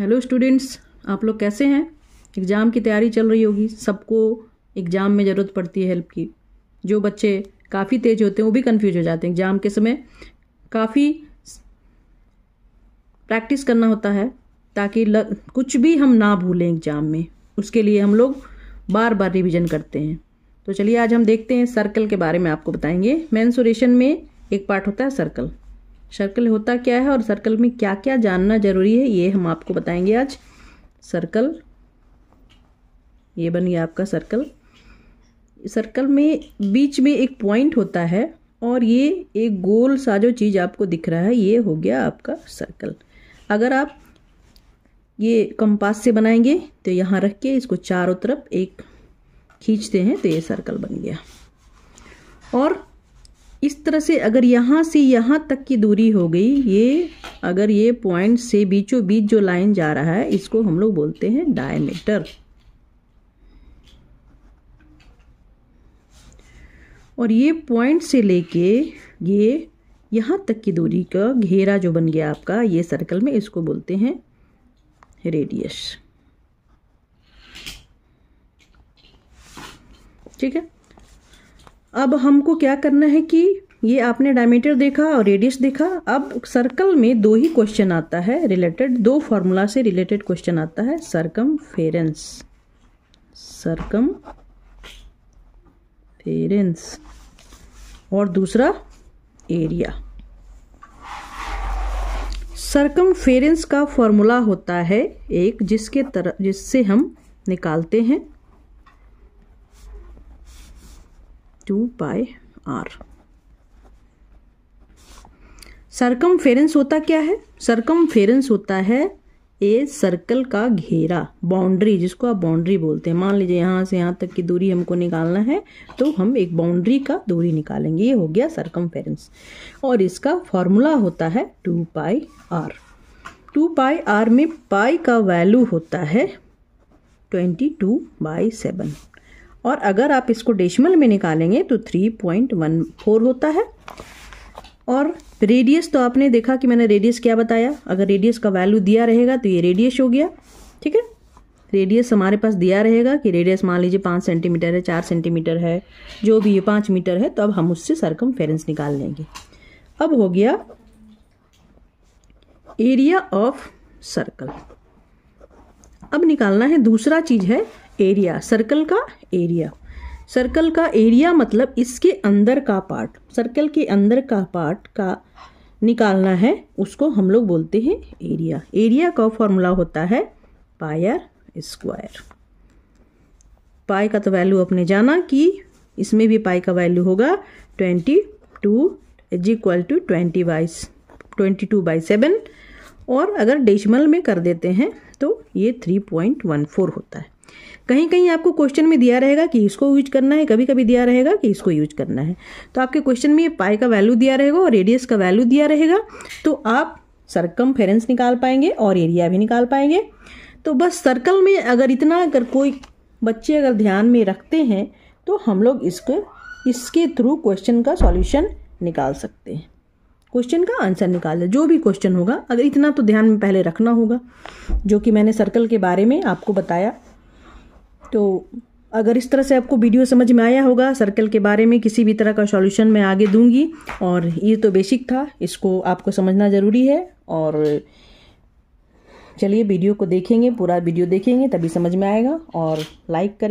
hello students आप लोग कैसे हैं एग्ज़ाम की तैयारी चल रही होगी सबको एग्ज़ाम में ज़रूरत पड़ती है हेल्प की जो बच्चे काफ़ी तेज होते हैं वो भी कंफ्यूज हो जाते हैं एग्ज़ाम के समय काफ़ी प्रैक्टिस करना होता है ताकि लग, कुछ भी हम ना भूलें एग्ज़ाम में उसके लिए हम लोग बार बार रिविज़न करते हैं तो चलिए आज हम देखते हैं सर्कल के बारे में आपको बताएंगे मैंसुरेशन में एक पार्ट होता है सर्कल सर्कल होता क्या है और सर्कल में क्या क्या जानना जरूरी है ये हम आपको बताएंगे आज सर्कल ये बन गया आपका सर्कल सर्कल में बीच में एक पॉइंट होता है और ये एक गोल सा जो चीज़ आपको दिख रहा है ये हो गया आपका सर्कल अगर आप ये कंपास से बनाएंगे तो यहाँ रख के इसको चारों तरफ एक खींचते हैं तो ये सर्कल बन गया और तरह से अगर यहाँ से यहाँ तक की दूरी हो गई ये अगर ये पॉइंट से बीचों बीच जो लाइन जा रहा है इसको हम लोग बोलते हैं डायमीटर और ये पॉइंट से लेके ये यहाँ तक की दूरी का घेरा जो बन गया आपका ये सर्कल में इसको बोलते हैं रेडियस ठीक है अब हमको क्या करना है कि ये आपने डायमीटर देखा और रेडियस देखा अब सर्कल में दो ही क्वेश्चन आता है रिलेटेड दो फॉर्मूला से रिलेटेड क्वेश्चन आता है सरकम फेरेंस सरकम फेरेंस और दूसरा एरिया सरकम फेरेंस का फॉर्मूला होता है एक जिसके तरह जिससे हम निकालते हैं टू पाई आर सरकम फेरेंस होता क्या है सरकम फेरेंस होता है ए सर्कल का घेरा बाउंड्री जिसको आप बाउंड्री बोलते हैं मान लीजिए यहाँ से यहाँ तक की दूरी हमको निकालना है तो हम एक बाउंड्री का दूरी निकालेंगे ये हो गया सरकम फेरेंस और इसका फॉर्मूला होता है two pi r two pi r में पाई का वैल्यू होता है ट्वेंटी टू बाई सेवन और अगर आप इसको डेशमल में निकालेंगे तो थ्री पॉइंट वन फोर होता है और रेडियस तो आपने देखा कि मैंने रेडियस क्या बताया अगर रेडियस का वैल्यू दिया रहेगा तो ये रेडियस हो गया ठीक है रेडियस हमारे पास दिया रहेगा कि रेडियस मान लीजिए पाँच सेंटीमीटर है चार सेंटीमीटर है जो भी ये पाँच मीटर है तो अब हम उससे सरकम निकाल लेंगे अब हो गया एरिया ऑफ सर्कल अब निकालना है दूसरा चीज है एरिया सर्कल का एरिया सर्कल का एरिया मतलब इसके अंदर का पार्ट सर्कल के अंदर का पार्ट का निकालना है उसको हम लोग बोलते हैं एरिया एरिया का फॉर्मूला होता है पायर स्क्वायर पाई का तो वैल्यू आपने जाना कि इसमें भी पाई का वैल्यू होगा twenty two is equal to twenty बाईस ट्वेंटी टू बाई सेवन और अगर डेसिमल में कर देते हैं तो ये थ्री पॉइंट वन फोर होता है कहीं कहीं आपको क्वेश्चन में दिया रहेगा कि इसको यूज करना है कभी कभी दिया रहेगा कि इसको यूज करना है तो आपके क्वेश्चन में पाई का वैल्यू दिया रहेगा और रेडियस का वैल्यू दिया रहेगा तो आप सरकम निकाल पाएंगे और एरिया भी निकाल पाएंगे तो बस सर्कल में अगर इतना अगर कोई बच्चे अगर ध्यान में रखते हैं तो हम लोग इसको इसके थ्रू क्वेश्चन का सॉल्यूशन निकाल सकते हैं क्वेश्चन का आंसर निकाल जो भी क्वेश्चन होगा अगर इतना तो ध्यान में पहले रखना होगा जो कि मैंने सर्कल के बारे में आपको बताया तो अगर इस तरह से आपको वीडियो समझ में आया होगा सर्कल के बारे में किसी भी तरह का सॉल्यूशन मैं आगे दूंगी और ये तो बेसिक था इसको आपको समझना ज़रूरी है और चलिए वीडियो को देखेंगे पूरा वीडियो देखेंगे तभी समझ में आएगा और लाइक करें